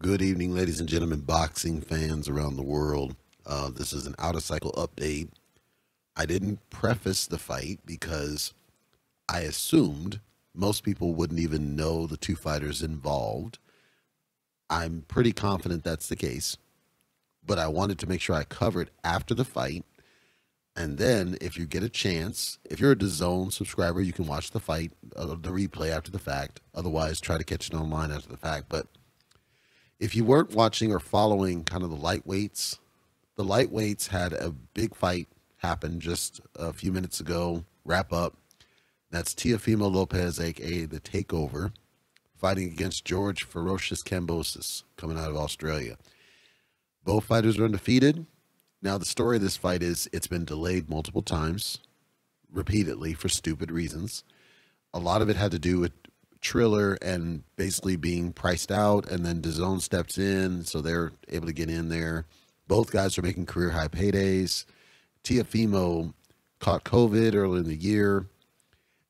Good evening, ladies and gentlemen, boxing fans around the world. Uh, this is an out of cycle update. I didn't preface the fight because I assumed most people wouldn't even know the two fighters involved. I'm pretty confident that's the case, but I wanted to make sure I covered after the fight. And then, if you get a chance, if you're a DAZN subscriber, you can watch the fight, uh, the replay after the fact. Otherwise, try to catch it online after the fact. But if you weren't watching or following kind of the lightweights, the lightweights had a big fight happen just a few minutes ago. Wrap up. That's Tiafimo Lopez, aka the Takeover, fighting against George Ferocious Cambosis coming out of Australia. Both fighters are undefeated. Now, the story of this fight is it's been delayed multiple times, repeatedly for stupid reasons. A lot of it had to do with Triller and basically being priced out, and then DeZone steps in, so they're able to get in there. Both guys are making career high paydays. Tiafimo caught COVID early in the year,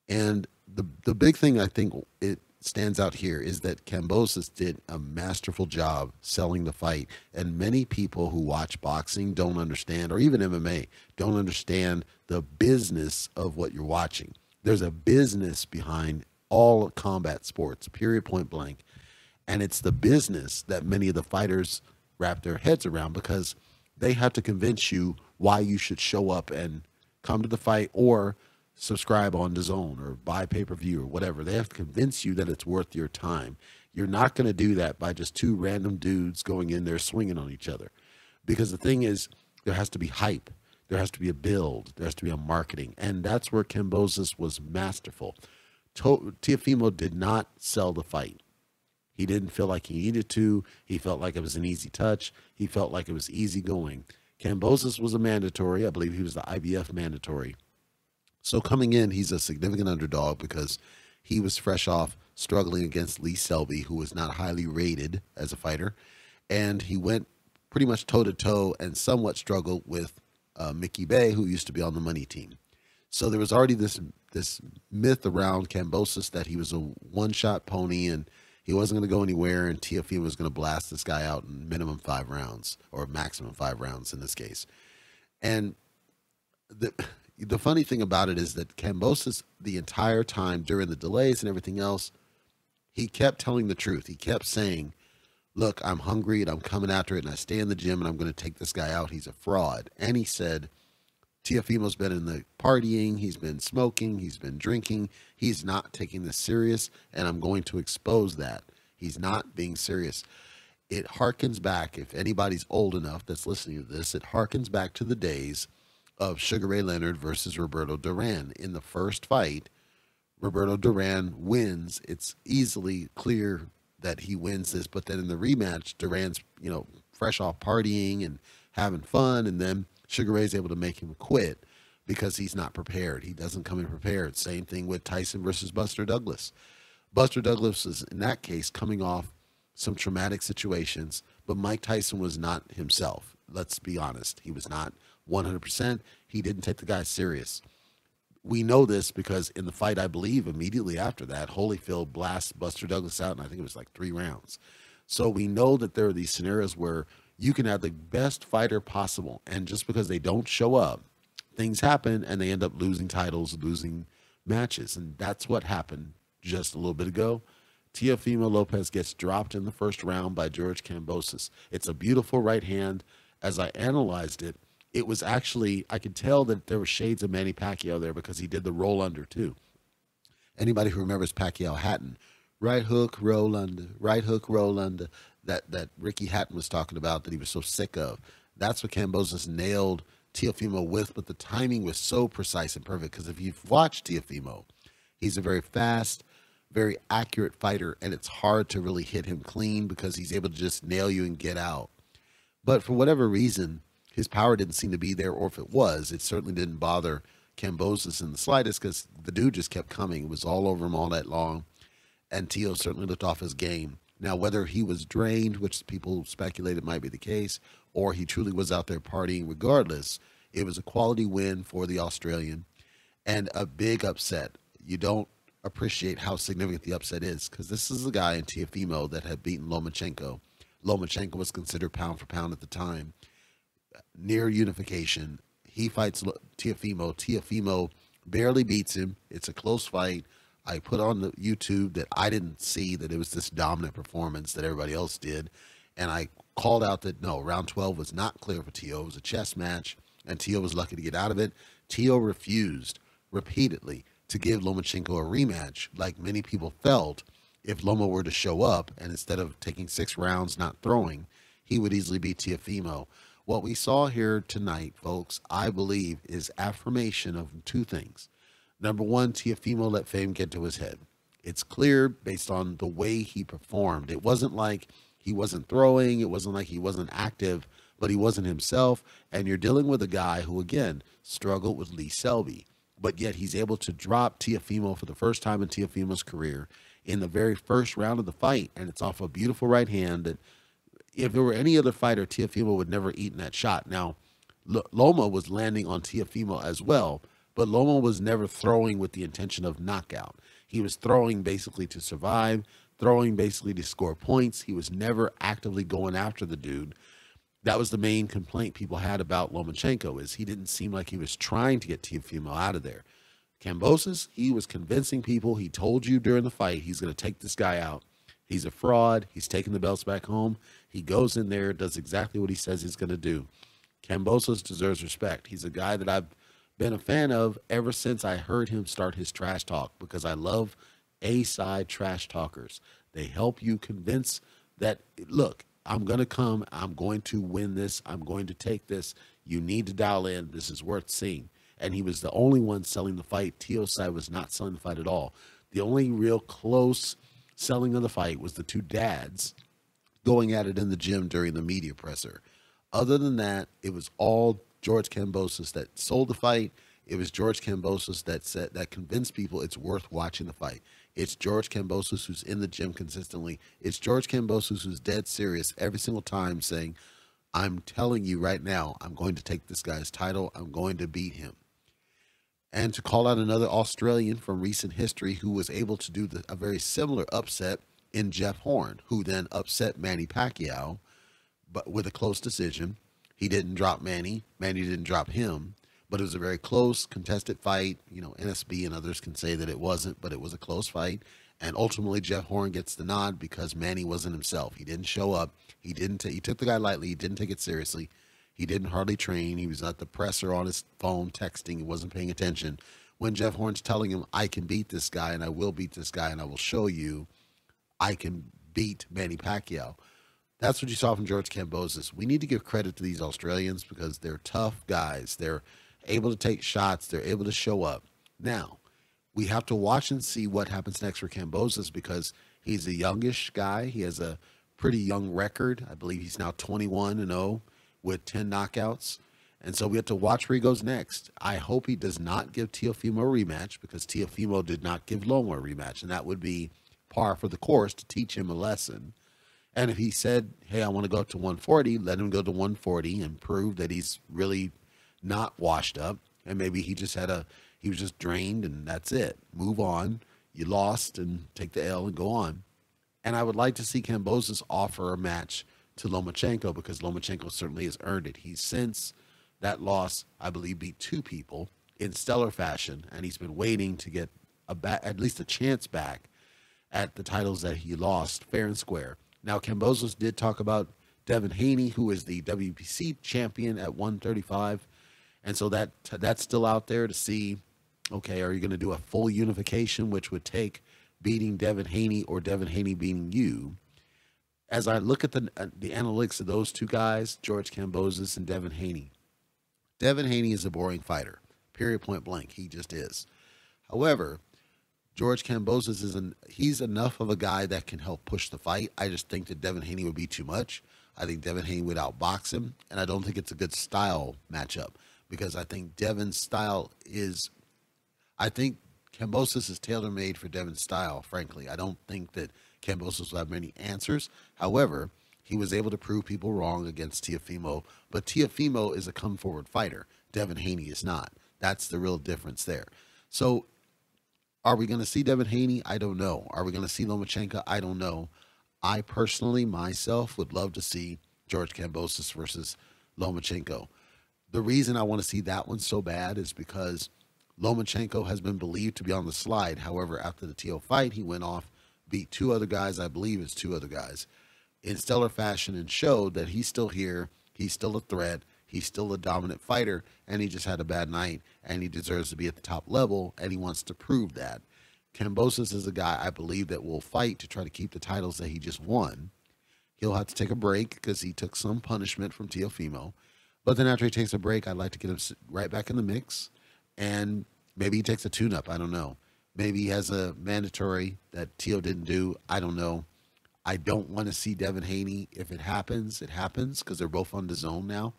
and the the big thing I think it stands out here is that Cambosis did a masterful job selling the fight, and many people who watch boxing don't understand, or even MMA, don't understand the business of what you're watching. There's a business behind all combat sports, period, point blank. And it's the business that many of the fighters wrap their heads around because they have to convince you why you should show up and come to the fight or subscribe on the zone or buy pay per view or whatever. They have to convince you that it's worth your time. You're not going to do that by just two random dudes going in there swinging on each other. Because the thing is, there has to be hype, there has to be a build, there has to be a marketing. And that's where Kimbosis was masterful to- Tiafimo did not sell the fight. He didn't feel like he needed to. He felt like it was an easy touch. He felt like it was easy going. Cambosis was a mandatory. I believe he was the IBF mandatory. So coming in, he's a significant underdog because he was fresh off struggling against Lee Selby, who was not highly rated as a fighter. And he went pretty much toe to toe and somewhat struggled with uh, Mickey Bay, who used to be on the money team. So there was already this this myth around Cambosis that he was a one shot pony and he wasn't going to go anywhere, and Teofimo was going to blast this guy out in minimum five rounds or maximum five rounds in this case. And the the funny thing about it is that Cambosis, the entire time during the delays and everything else, he kept telling the truth. He kept saying, "Look, I'm hungry and I'm coming after it, and I stay in the gym and I'm going to take this guy out. He's a fraud." And he said Tiafimo's been in the partying, he's been smoking, he's been drinking, he's not taking this serious, and I'm going to expose that. He's not being serious. It harkens back, if anybody's old enough that's listening to this, it harkens back to the days of Sugar Ray Leonard versus Roberto Duran. In the first fight, Roberto Duran wins. It's easily clear that he wins this, but then in the rematch, Duran's, you know, fresh off partying and having fun, and then Sugar is able to make him quit because he's not prepared. He doesn't come in prepared. Same thing with Tyson versus Buster Douglas. Buster Douglas is, in that case, coming off some traumatic situations, but Mike Tyson was not himself. Let's be honest. He was not 100%. He didn't take the guy serious. We know this because in the fight, I believe immediately after that, Holyfield blasts Buster Douglas out, and I think it was like three rounds. So we know that there are these scenarios where you can have the best fighter possible. And just because they don't show up, things happen and they end up losing titles, losing matches. And that's what happened just a little bit ago. Tiafima Lopez gets dropped in the first round by George Cambosis. It's a beautiful right hand. As I analyzed it, it was actually, I could tell that there were shades of Manny Pacquiao there because he did the roll under too. Anybody who remembers Pacquiao Hatton, right hook, roll under, right hook, roll under, that that Ricky Hatton was talking about that he was so sick of. That's what Cambosis nailed Teofimo with, but the timing was so precise and perfect. Because if you've watched Teofimo, he's a very fast, very accurate fighter, and it's hard to really hit him clean because he's able to just nail you and get out. But for whatever reason, his power didn't seem to be there, or if it was, it certainly didn't bother Cambosis in the slightest because the dude just kept coming. It was all over him all night long, and Teo certainly looked off his game now, whether he was drained, which people speculated might be the case, or he truly was out there partying, regardless, it was a quality win for the Australian and a big upset. You don't appreciate how significant the upset is because this is a guy in Tiafimo that had beaten Lomachenko. Lomachenko was considered pound for pound at the time, near unification. He fights Tiafimo. Tiafimo barely beats him. It's a close fight. I put on the YouTube that I didn't see that it was this dominant performance that everybody else did, and I called out that no, round 12 was not clear for Tio. It was a chess match, and Tio was lucky to get out of it. Tio refused repeatedly to give Lomachenko a rematch, like many people felt. If Loma were to show up and instead of taking six rounds, not throwing, he would easily beat Tiafimo. What we saw here tonight, folks, I believe, is affirmation of two things. Number one, Tiafimo let fame get to his head. It's clear based on the way he performed. It wasn't like he wasn't throwing, it wasn't like he wasn't active, but he wasn't himself. And you're dealing with a guy who, again, struggled with Lee Selby, but yet he's able to drop Tiafimo for the first time in Tiafimo's career in the very first round of the fight. And it's off a beautiful right hand that if there were any other fighter, Tiafimo would never eaten that shot. Now, L- Loma was landing on Tiafimo as well but Loma was never throwing with the intention of knockout. He was throwing basically to survive, throwing basically to score points. He was never actively going after the dude. That was the main complaint people had about Lomachenko is he didn't seem like he was trying to get Teofimo out of there. Cambosis, he was convincing people. He told you during the fight he's going to take this guy out. He's a fraud. He's taking the belts back home. He goes in there, does exactly what he says he's going to do. Cambosis deserves respect. He's a guy that I've been a fan of ever since I heard him start his trash talk because I love A side trash talkers. They help you convince that, look, I'm going to come. I'm going to win this. I'm going to take this. You need to dial in. This is worth seeing. And he was the only one selling the fight. side was not selling the fight at all. The only real close selling of the fight was the two dads going at it in the gym during the media presser. Other than that, it was all George Cambosis that sold the fight. It was George Cambosis that said that convinced people it's worth watching the fight. It's George Cambosis who's in the gym consistently. It's George Cambosis who's dead serious every single time saying, I'm telling you right now, I'm going to take this guy's title. I'm going to beat him. And to call out another Australian from recent history who was able to do the, a very similar upset in Jeff Horn, who then upset Manny Pacquiao, but with a close decision. He didn't drop Manny. Manny didn't drop him, but it was a very close contested fight. You know, NSB and others can say that it wasn't, but it was a close fight. And ultimately, Jeff Horn gets the nod because Manny wasn't himself. He didn't show up. He didn't. T- he took the guy lightly. He didn't take it seriously. He didn't hardly train. He was at the presser on his phone texting. He wasn't paying attention. When Jeff Horn's telling him, I can beat this guy and I will beat this guy and I will show you I can beat Manny Pacquiao, that's what you saw from George Cambosis. We need to give credit to these Australians because they're tough guys. They're able to take shots. They're able to show up. Now, we have to watch and see what happens next for Cambosis because he's a youngish guy. He has a pretty young record. I believe he's now 21 and 0 with 10 knockouts. And so we have to watch where he goes next. I hope he does not give Teofimo a rematch because Teofimo did not give Loma a rematch. And that would be par for the course to teach him a lesson. And if he said, hey, I want to go up to 140, let him go to 140 and prove that he's really not washed up. And maybe he just had a, he was just drained and that's it. Move on. You lost and take the L and go on. And I would like to see Cambosis offer a match to Lomachenko because Lomachenko certainly has earned it. He's since that loss, I believe, beat two people in stellar fashion, and he's been waiting to get a ba- at least a chance back at the titles that he lost fair and square. Now, Cambosos did talk about Devin Haney, who is the WBC champion at 135. And so that that's still out there to see, okay, are you going to do a full unification, which would take beating Devin Haney or Devin Haney beating you? As I look at the, uh, the analytics of those two guys, George Cambosis and Devin Haney, Devin Haney is a boring fighter, period, point blank. He just is. However, George Cambosis is an, he's enough of a guy that can help push the fight. I just think that Devin Haney would be too much. I think Devin Haney would outbox him, and I don't think it's a good style matchup because I think Devin's style is, I think Cambosis is tailor made for Devin's style. Frankly, I don't think that Cambosis will have many answers. However, he was able to prove people wrong against Tiafimo, but Tiafimo is a come forward fighter. Devin Haney is not. That's the real difference there. So are we going to see Devin Haney? I don't know. Are we going to see Lomachenko? I don't know. I personally, myself, would love to see George Cambosis versus Lomachenko. The reason I want to see that one so bad is because Lomachenko has been believed to be on the slide. However, after the TO fight, he went off, beat two other guys, I believe it's two other guys, in stellar fashion and showed that he's still here. He's still a threat. He's still a dominant fighter, and he just had a bad night, and he deserves to be at the top level, and he wants to prove that. Cambosis is a guy I believe that will fight to try to keep the titles that he just won. He'll have to take a break because he took some punishment from Teofimo. But then after he takes a break, I'd like to get him right back in the mix. And maybe he takes a tune up. I don't know. Maybe he has a mandatory that Teo didn't do. I don't know. I don't want to see Devin Haney. If it happens, it happens because they're both on the zone now.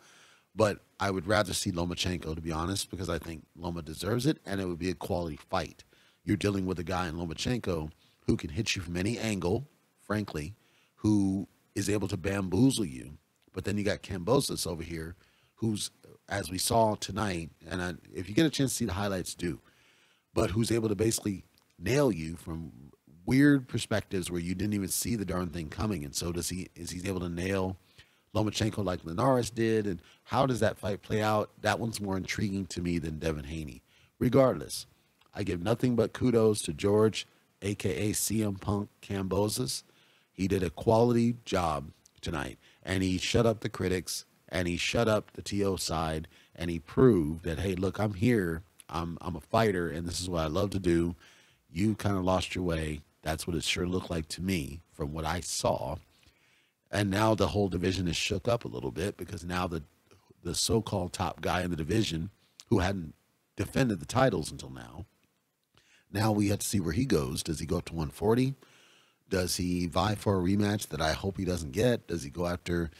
But I would rather see Lomachenko, to be honest, because I think Loma deserves it, and it would be a quality fight. You're dealing with a guy in Lomachenko who can hit you from any angle, frankly, who is able to bamboozle you. But then you got Cambosis over here, who's, as we saw tonight, and I, if you get a chance to see the highlights, do, but who's able to basically nail you from weird perspectives where you didn't even see the darn thing coming. And so does he? Is he able to nail? Lomachenko like Linares did, and how does that fight play out? That one's more intriguing to me than Devin Haney. Regardless, I give nothing but kudos to George, aka CM Punk Cambosis. He did a quality job tonight, and he shut up the critics, and he shut up the TO side, and he proved that hey, look, I'm here. I'm I'm a fighter, and this is what I love to do. You kind of lost your way. That's what it sure looked like to me from what I saw and now the whole division is shook up a little bit because now the the so-called top guy in the division who hadn't defended the titles until now now we have to see where he goes does he go up to 140 does he vie for a rematch that i hope he doesn't get does he go after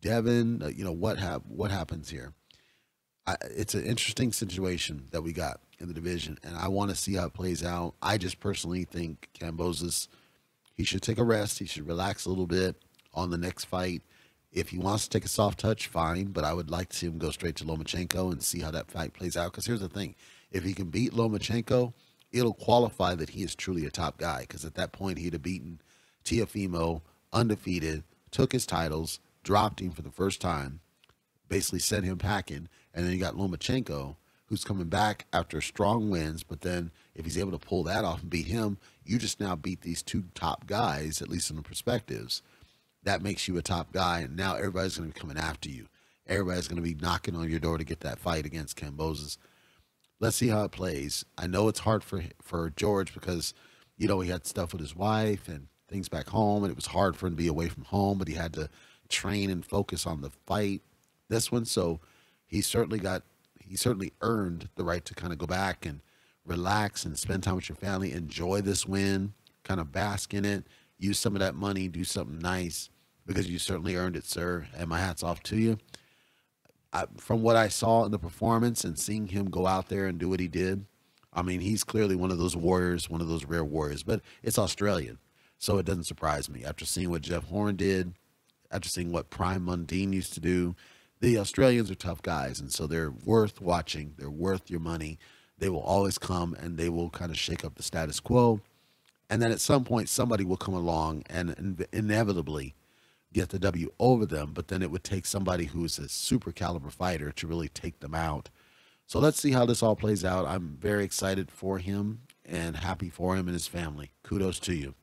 devin uh, you know what hap- what happens here I, it's an interesting situation that we got in the division and i want to see how it plays out i just personally think cambosis he should take a rest he should relax a little bit on the next fight. If he wants to take a soft touch, fine, but I would like to see him go straight to Lomachenko and see how that fight plays out. Because here's the thing if he can beat Lomachenko, it'll qualify that he is truly a top guy. Because at that point, he'd have beaten Tiafimo undefeated, took his titles, dropped him for the first time, basically sent him packing. And then you got Lomachenko, who's coming back after strong wins. But then if he's able to pull that off and beat him, you just now beat these two top guys, at least in the perspectives that makes you a top guy. And now everybody's going to be coming after you. Everybody's going to be knocking on your door to get that fight against Ken Let's see how it plays. I know it's hard for for George because, you know, he had stuff with his wife and things back home, and it was hard for him to be away from home. But he had to train and focus on the fight, this one. So he certainly got he certainly earned the right to kind of go back and relax and spend time with your family, enjoy this win, kind of bask in it, use some of that money, do something nice because you certainly earned it, sir. And my hat's off to you. I, from what I saw in the performance and seeing him go out there and do what he did, I mean, he's clearly one of those warriors, one of those rare warriors, but it's Australian. So it doesn't surprise me. After seeing what Jeff Horn did, after seeing what Prime Mundine used to do, the Australians are tough guys. And so they're worth watching, they're worth your money. They will always come and they will kind of shake up the status quo. And then at some point, somebody will come along and inevitably get the W over them, but then it would take somebody who is a super caliber fighter to really take them out. So let's see how this all plays out. I'm very excited for him and happy for him and his family. Kudos to you.